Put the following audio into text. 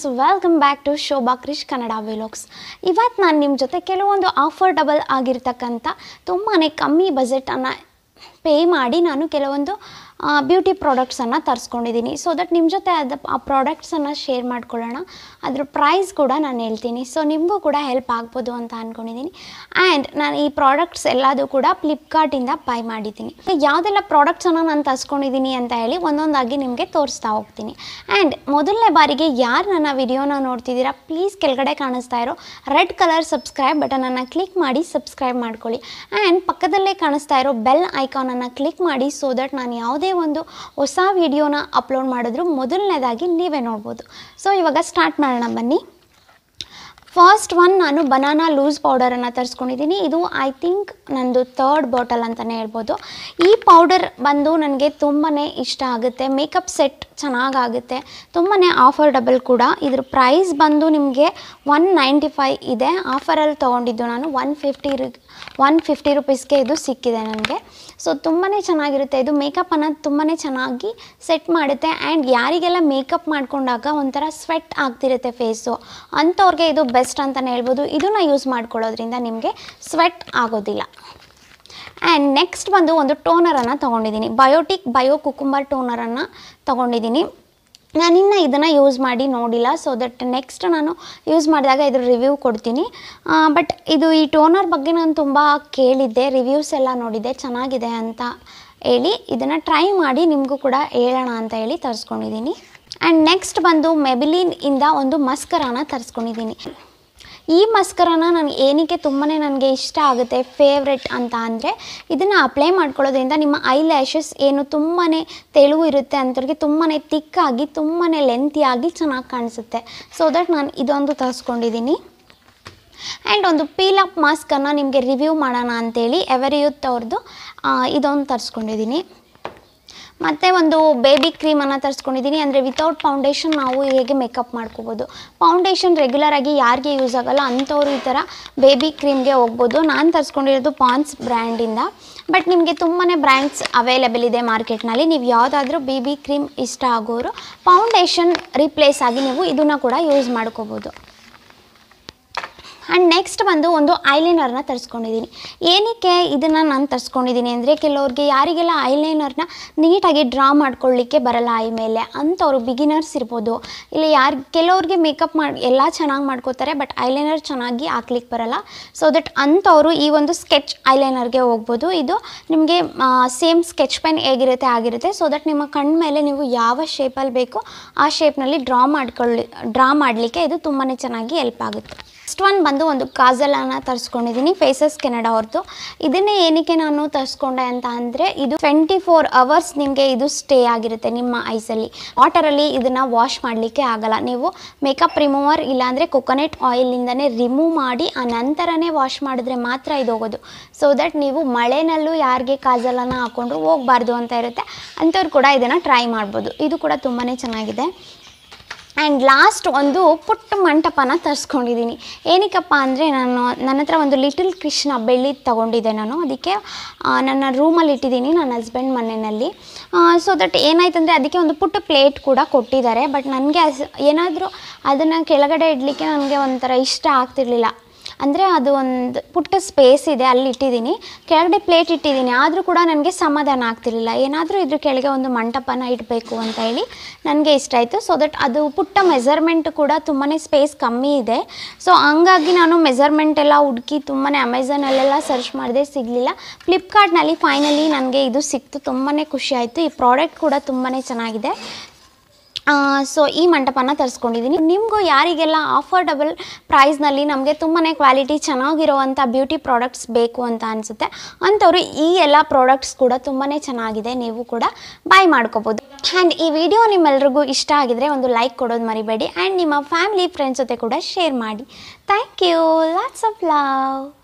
friends welcome back to Shobha Krish Kannada vlogs ಇವತ್ತು ನಾನು ನಿಮ್ಮ ಜೊತೆ ಕೆಲವೊಂದು ಆಫರ್ಡಬಲ್ ಆಗಿರ್ತಕ್ಕಂಥ ತುಂಬಾ ಕಮ್ಮಿ ಬಜೆಟನ್ನು ಪೇ ಮಾಡಿ ನಾನು ಕೆಲವೊಂದು ಬ್ಯೂಟಿ ಪ್ರಾಡಕ್ಟ್ಸನ್ನು ತರಿಸ್ಕೊಂಡಿದ್ದೀನಿ ಸೊ ದಟ್ ನಿಮ್ಮ ಜೊತೆ ಅದು ಆ ಪ್ರಾಡಕ್ಟ್ಸನ್ನು ಶೇರ್ ಮಾಡ್ಕೊಳ್ಳೋಣ ಅದ್ರ ಪ್ರೈಸ್ ಕೂಡ ನಾನು ಹೇಳ್ತೀನಿ ಸೊ ನಿಮಗೂ ಕೂಡ ಹೆಲ್ಪ್ ಆಗ್ಬೋದು ಅಂತ ಅಂದ್ಕೊಂಡಿದ್ದೀನಿ ಆ್ಯಂಡ್ ನಾನು ಈ ಪ್ರಾಡಕ್ಟ್ಸ್ ಎಲ್ಲದೂ ಕೂಡ ಫ್ಲಿಪ್ಕಾರ್ಟಿಂದ ಬೈ ಮಾಡಿದ್ದೀನಿ ಯಾವುದೆಲ್ಲ ಪ್ರಾಡಕ್ಟ್ಸನ್ನು ನಾನು ತರಿಸ್ಕೊಂಡಿದ್ದೀನಿ ಅಂತ ಹೇಳಿ ಒಂದೊಂದಾಗಿ ನಿಮಗೆ ತೋರಿಸ್ತಾ ಹೋಗ್ತೀನಿ ಆ್ಯಂಡ್ ಮೊದಲನೇ ಬಾರಿಗೆ ಯಾರು ನನ್ನ ವಿಡಿಯೋನ ನೋಡ್ತಿದ್ದೀರಾ ಪ್ಲೀಸ್ ಕೆಳಗಡೆ ಕಾಣಿಸ್ತಾ ಇರೋ ರೆಡ್ ಕಲರ್ ಸಬ್ಸ್ಕ್ರೈಬ್ ಬಟನನ್ನು ಕ್ಲಿಕ್ ಮಾಡಿ ಸಬ್ಸ್ಕ್ರೈಬ್ ಮಾಡ್ಕೊಳ್ಳಿ ಆ್ಯಂಡ್ ಪಕ್ಕದಲ್ಲೇ ಕಾಣಿಸ್ತಾ ಇರೋ ಬೆಲ್ ಐಕಾನನ್ನು ಕ್ಲಿಕ್ ಮಾಡಿ ಸೊ ದಟ್ ನಾನು ಯಾವುದೇ ಯಾವುದೇ ಒಂದು ಹೊಸ ವಿಡಿಯೋನ ಅಪ್ಲೋಡ್ ಮಾಡಿದ್ರು ಮೊದಲನೇದಾಗಿ ನೀವೇ ನೋಡ್ಬೋದು ಸೊ ಇವಾಗ ಸ್ಟಾರ್ಟ್ ಮಾಡೋಣ ಬನ್ನಿ ಫಸ್ಟ್ ಒನ್ ನಾನು ಬನಾನಾ ಲೂಸ್ ಪೌಡರನ್ನು ತರಿಸ್ಕೊಂಡಿದ್ದೀನಿ ಇದು ಐ ಥಿಂಕ್ ನಂದು ಥರ್ಡ್ ಬಾಟಲ್ ಅಂತಲೇ ಹೇಳ್ಬೋದು ಈ ಪೌಡರ್ ಬಂದು ನನಗೆ ತುಂಬಾ ಇಷ್ಟ ಆಗುತ್ತೆ ಮೇಕಪ್ ಸೆಟ್ ಚೆನ್ನಾಗಾಗುತ್ತೆ ತುಂಬಾ ಡಬಲ್ ಕೂಡ ಇದ್ರ ಪ್ರೈಸ್ ಬಂದು ನಿಮಗೆ ಒನ್ ನೈಂಟಿ ಫೈವ್ ಇದೆ ಆಫರಲ್ಲಿ ತೊಗೊಂಡಿದ್ದು ನಾನು ಒನ್ ಫಿಫ್ಟಿ ಒನ್ ಫಿಫ್ಟಿ ರುಪೀಸ್ಗೆ ಇದು ಸಿಕ್ಕಿದೆ ನನಗೆ ಸೊ ತುಂಬಾ ಚೆನ್ನಾಗಿರುತ್ತೆ ಇದು ಮೇಕಪ್ ಅನ್ನೋದು ತುಂಬಾ ಚೆನ್ನಾಗಿ ಸೆಟ್ ಮಾಡುತ್ತೆ ಆ್ಯಂಡ್ ಯಾರಿಗೆಲ್ಲ ಮೇಕಪ್ ಮಾಡ್ಕೊಂಡಾಗ ಒಂಥರ ಸ್ವೆಟ್ ಆಗ್ತಿರುತ್ತೆ ಫೇಸು ಅಂಥವ್ರಿಗೆ ಇದು ಬೆಸ್ಟ್ ಅಂತಲೇ ಹೇಳ್ಬೋದು ಇದನ್ನು ಯೂಸ್ ಮಾಡ್ಕೊಳ್ಳೋದ್ರಿಂದ ನಿಮಗೆ ಸ್ವೆಟ್ ಆಗೋದಿಲ್ಲ ಆ್ಯಂಡ್ ನೆಕ್ಸ್ಟ್ ಬಂದು ಒಂದು ಟೋನರನ್ನು ತೊಗೊಂಡಿದ್ದೀನಿ ಬಯೋಟಿಕ್ ಬಯೋ ಕುಕುಂಬರ್ ಟೋನರನ್ನು ತೊಗೊಂಡಿದ್ದೀನಿ ನಾನಿನ್ನು ಇದನ್ನು ಯೂಸ್ ಮಾಡಿ ನೋಡಿಲ್ಲ ಸೊ ದಟ್ ನೆಕ್ಸ್ಟ್ ನಾನು ಯೂಸ್ ಮಾಡಿದಾಗ ಇದ್ರ ರಿವ್ಯೂ ಕೊಡ್ತೀನಿ ಬಟ್ ಇದು ಈ ಟೋನರ್ ಬಗ್ಗೆ ನಾನು ತುಂಬ ಕೇಳಿದ್ದೆ ರಿವ್ಯೂಸ್ ಎಲ್ಲ ನೋಡಿದ್ದೆ ಚೆನ್ನಾಗಿದೆ ಅಂತ ಹೇಳಿ ಇದನ್ನು ಟ್ರೈ ಮಾಡಿ ನಿಮಗೂ ಕೂಡ ಹೇಳೋಣ ಅಂತ ಹೇಳಿ ತರಿಸ್ಕೊಂಡಿದ್ದೀನಿ ಆ್ಯಂಡ್ ನೆಕ್ಸ್ಟ್ ಬಂದು ಮೆಬಿಲಿನ್ ಇಂದ ಒಂದು ಮಸ್ಕರಾನ ತರಿಸ್ಕೊಂಡಿದ್ದೀನಿ ಈ ಮಸ್ಕರನ ನನಗೆ ಏನಕ್ಕೆ ತುಂಬಾ ನನಗೆ ಇಷ್ಟ ಆಗುತ್ತೆ ಫೇವ್ರೆಟ್ ಅಂತ ಅಂದರೆ ಇದನ್ನು ಅಪ್ಲೈ ಮಾಡ್ಕೊಳ್ಳೋದ್ರಿಂದ ನಿಮ್ಮ ಐ ಲ್ಯಾಶಸ್ ಏನು ತುಂಬಾ ತೆಳುವು ಇರುತ್ತೆ ಅಂತವ್ರಿಗೆ ತುಂಬಾ ತಿಕ್ಕಾಗಿ ತುಂಬಾ ಲೆಂತಿಯಾಗಿ ಚೆನ್ನಾಗಿ ಕಾಣಿಸುತ್ತೆ ಸೊ ದಟ್ ನಾನು ಇದೊಂದು ತರಿಸ್ಕೊಂಡಿದ್ದೀನಿ ಆ್ಯಂಡ್ ಒಂದು ಪೀಲ್ ಅಪ್ ಮಾಸ್ಕನ್ನು ನಿಮಗೆ ರಿವ್ಯೂ ಮಾಡೋಣ ಅಂತೇಳಿ ಎವರಿ ಯೂತ್ ಅವ್ರದ್ದು ಇದೊಂದು ತರಿಸ್ಕೊಂಡಿದ್ದೀನಿ ಮತ್ತು ಒಂದು ಬೇಬಿ ಕ್ರೀಮನ್ನು ತರಿಸ್ಕೊಂಡಿದ್ದೀನಿ ಅಂದರೆ ವಿತೌಟ್ ಫೌಂಡೇಶನ್ ನಾವು ಹೇಗೆ ಮೇಕಪ್ ಮಾಡ್ಕೋಬೋದು ಫೌಂಡೇಶನ್ ರೆಗ್ಯುಲರಾಗಿ ಯಾರಿಗೆ ಯೂಸ್ ಆಗೋಲ್ಲ ಅಂಥವ್ರು ಈ ಥರ ಬೇಬಿ ಕ್ರೀಮ್ಗೆ ಹೋಗ್ಬೋದು ನಾನು ತರಿಸ್ಕೊಂಡಿರೋದು ಪಾನ್ಸ್ ಬ್ರ್ಯಾಂಡಿಂದ ಬಟ್ ನಿಮಗೆ ತುಂಬಾ ಬ್ರ್ಯಾಂಡ್ಸ್ ಅವೈಲೇಬಲ್ ಇದೆ ಮಾರ್ಕೆಟ್ನಲ್ಲಿ ನೀವು ಯಾವುದಾದ್ರೂ ಬೇಬಿ ಕ್ರೀಮ್ ಇಷ್ಟ ಆಗೋರು ಫೌಂಡೇಶನ್ ರಿಪ್ಲೇಸ್ ಆಗಿ ನೀವು ಇದನ್ನು ಕೂಡ ಯೂಸ್ ಮಾಡ್ಕೋಬೋದು ಆ್ಯಂಡ್ ನೆಕ್ಸ್ಟ್ ಬಂದು ಒಂದು ಐಲೈನರ್ನ ತರಿಸ್ಕೊಂಡಿದ್ದೀನಿ ಏನಕ್ಕೆ ಇದನ್ನು ನಾನು ತರಿಸ್ಕೊಂಡಿದ್ದೀನಿ ಅಂದರೆ ಕೆಲವ್ರಿಗೆ ಯಾರಿಗೆಲ್ಲ ಐಲೈನರ್ನ ನೀಟಾಗಿ ಡ್ರಾ ಮಾಡ್ಕೊಳ್ಳಿಕ್ಕೆ ಬರಲ್ಲ ಐ ಮೇಲೆ ಅಂಥವ್ರು ಬಿಗಿನರ್ಸ್ ಇರ್ಬೋದು ಇಲ್ಲಿ ಯಾರು ಕೆಲವ್ರಿಗೆ ಮೇಕಪ್ ಮಾಡಿ ಎಲ್ಲ ಚೆನ್ನಾಗಿ ಮಾಡ್ಕೋತಾರೆ ಬಟ್ ಐಲೈನರ್ ಚೆನ್ನಾಗಿ ಹಾಕ್ಲಿಕ್ಕೆ ಬರಲ್ಲ ಸೊ ದಟ್ ಅಂಥವ್ರು ಈ ಒಂದು ಸ್ಕೆಚ್ ಐಲೈನರ್ಗೆ ಹೋಗ್ಬೋದು ಇದು ನಿಮಗೆ ಸೇಮ್ ಸ್ಕೆಚ್ ಪೆನ್ ಹೇಗಿರುತ್ತೆ ಆಗಿರುತ್ತೆ ಸೊ ದಟ್ ನಿಮ್ಮ ಕಣ್ಣ ಮೇಲೆ ನೀವು ಯಾವ ಶೇಪಲ್ಲಿ ಬೇಕೋ ಆ ಶೇಪ್ನಲ್ಲಿ ಡ್ರಾ ಮಾಡ್ಕೊಳ್ಳಿ ಡ್ರಾ ಮಾಡಲಿಕ್ಕೆ ಇದು ತುಂಬಾ ಚೆನ್ನಾಗಿ ಹೆಲ್ಪ್ ಆಗುತ್ತೆ ನೆಕ್ಸ್ಟ್ ಒನ್ ಬಂದು ಒಂದು ಕಾಜಲನ್ನು ತರಿಸ್ಕೊಂಡಿದ್ದೀನಿ ಫೇಸಸ್ ಕೆನಡಾ ಹೊರತು ಇದನ್ನೇ ಏನಕ್ಕೆ ನಾನು ತರಿಸ್ಕೊಂಡೆ ಅಂತ ಅಂದರೆ ಇದು ಟ್ವೆಂಟಿ ಫೋರ್ ಅವರ್ಸ್ ನಿಮಗೆ ಇದು ಸ್ಟೇ ಆಗಿರುತ್ತೆ ನಿಮ್ಮ ಐಸಲ್ಲಿ ವಾಟರಲ್ಲಿ ಇದನ್ನು ವಾಶ್ ಮಾಡಲಿಕ್ಕೆ ಆಗಲ್ಲ ನೀವು ಮೇಕಪ್ ರಿಮೂವರ್ ಇಲ್ಲಾಂದರೆ ಕೊಕೊನೆಟ್ ಆಯಿಲಿಂದನೇ ರಿಮೂವ್ ಮಾಡಿ ಆ ನಂತರನೇ ವಾಶ್ ಮಾಡಿದ್ರೆ ಮಾತ್ರ ಇದು ಹೋಗೋದು ಸೊ ದಟ್ ನೀವು ಮಳೆನಲ್ಲೂ ಯಾರಿಗೆ ಕಾಜಲನ್ನು ಹಾಕ್ಕೊಂಡ್ರು ಹೋಗಬಾರ್ದು ಅಂತ ಇರುತ್ತೆ ಅಂಥವ್ರು ಕೂಡ ಇದನ್ನು ಟ್ರೈ ಮಾಡ್ಬೋದು ಇದು ಕೂಡ ತುಂಬಾ ಚೆನ್ನಾಗಿದೆ ಆ್ಯಂಡ್ ಲಾಸ್ಟ್ ಒಂದು ಪುಟ್ಟ ಮಂಟಪನ ತರಿಸ್ಕೊಂಡಿದ್ದೀನಿ ಏನಕ್ಕಪ್ಪ ಅಂದರೆ ನಾನು ನನ್ನ ಹತ್ರ ಒಂದು ಲಿಟಲ್ ಕೃಷ್ಣ ಬೆಳ್ಳಿ ತೊಗೊಂಡಿದ್ದೆ ನಾನು ಅದಕ್ಕೆ ನನ್ನ ರೂಮಲ್ಲಿ ಇಟ್ಟಿದ್ದೀನಿ ನನ್ನ ಹಸ್ಬೆಂಡ್ ಮನೆಯಲ್ಲಿ ಸೊ ದಟ್ ಏನಾಯ್ತಂದರೆ ಅದಕ್ಕೆ ಒಂದು ಪುಟ್ಟ ಪ್ಲೇಟ್ ಕೂಡ ಕೊಟ್ಟಿದ್ದಾರೆ ಬಟ್ ನನಗೆ ಏನಾದರೂ ಅದನ್ನು ಕೆಳಗಡೆ ಇಡಲಿಕ್ಕೆ ನನಗೆ ಒಂಥರ ಇಷ್ಟ ಆಗ್ತಿರಲಿಲ್ಲ ಅಂದರೆ ಅದು ಒಂದು ಪುಟ್ಟ ಸ್ಪೇಸ್ ಇದೆ ಅಲ್ಲಿ ಇಟ್ಟಿದ್ದೀನಿ ಕೆಳಗಡೆ ಪ್ಲೇಟ್ ಇಟ್ಟಿದ್ದೀನಿ ಆದರೂ ಕೂಡ ನನಗೆ ಸಮಾಧಾನ ಆಗ್ತಿರಲಿಲ್ಲ ಏನಾದರೂ ಇದ್ರ ಕೆಳಗೆ ಒಂದು ಮಂಟಪನ ಇಡಬೇಕು ಅಂತ ಹೇಳಿ ನನಗೆ ಇಷ್ಟ ಆಯಿತು ಸೊ ದಟ್ ಅದು ಪುಟ್ಟ ಮೆಸರ್ಮೆಂಟ್ ಕೂಡ ತುಂಬಾ ಸ್ಪೇಸ್ ಕಮ್ಮಿ ಇದೆ ಸೊ ಹಂಗಾಗಿ ನಾನು ಮೆಸರ್ಮೆಂಟ್ ಎಲ್ಲ ಹುಡುಕಿ ತುಂಬಾ ಅಮೆಝಾನಲ್ಲೆಲ್ಲ ಸರ್ಚ್ ಮಾಡಿದೆ ಸಿಗಲಿಲ್ಲ ಫ್ಲಿಪ್ಕಾರ್ಟ್ನಲ್ಲಿ ಫೈನಲಿ ನನಗೆ ಇದು ಸಿಕ್ತು ತುಂಬಾ ಖುಷಿ ಆಯಿತು ಈ ಪ್ರಾಡಕ್ಟ್ ಕೂಡ ತುಂಬಾ ಚೆನ್ನಾಗಿದೆ ಸೊ ಈ ಮಂಟಪನ ತರಿಸ್ಕೊಂಡಿದ್ದೀನಿ ನಿಮಗೂ ಯಾರಿಗೆಲ್ಲ ಆಫರ್ಡಬಲ್ ಪ್ರೈಸ್ನಲ್ಲಿ ನಮಗೆ ತುಂಬಾ ಕ್ವಾಲಿಟಿ ಚೆನ್ನಾಗಿರುವಂಥ ಬ್ಯೂಟಿ ಪ್ರಾಡಕ್ಟ್ಸ್ ಬೇಕು ಅಂತ ಅನಿಸುತ್ತೆ ಅಂಥವ್ರು ಈ ಎಲ್ಲ ಪ್ರಾಡಕ್ಟ್ಸ್ ಕೂಡ ತುಂಬಾ ಚೆನ್ನಾಗಿದೆ ನೀವು ಕೂಡ ಬೈ ಮಾಡ್ಕೋಬೋದು ಆ್ಯಂಡ್ ಈ ವಿಡಿಯೋ ನಿಮ್ಮೆಲ್ರಿಗೂ ಇಷ್ಟ ಆಗಿದರೆ ಒಂದು ಲೈಕ್ ಕೊಡೋದು ಮರಿಬೇಡಿ ಆ್ಯಂಡ್ ನಿಮ್ಮ ಫ್ಯಾಮಿಲಿ ಫ್ರೆಂಡ್ಸ್ ಜೊತೆ ಕೂಡ ಶೇರ್ ಮಾಡಿ thank you lots of love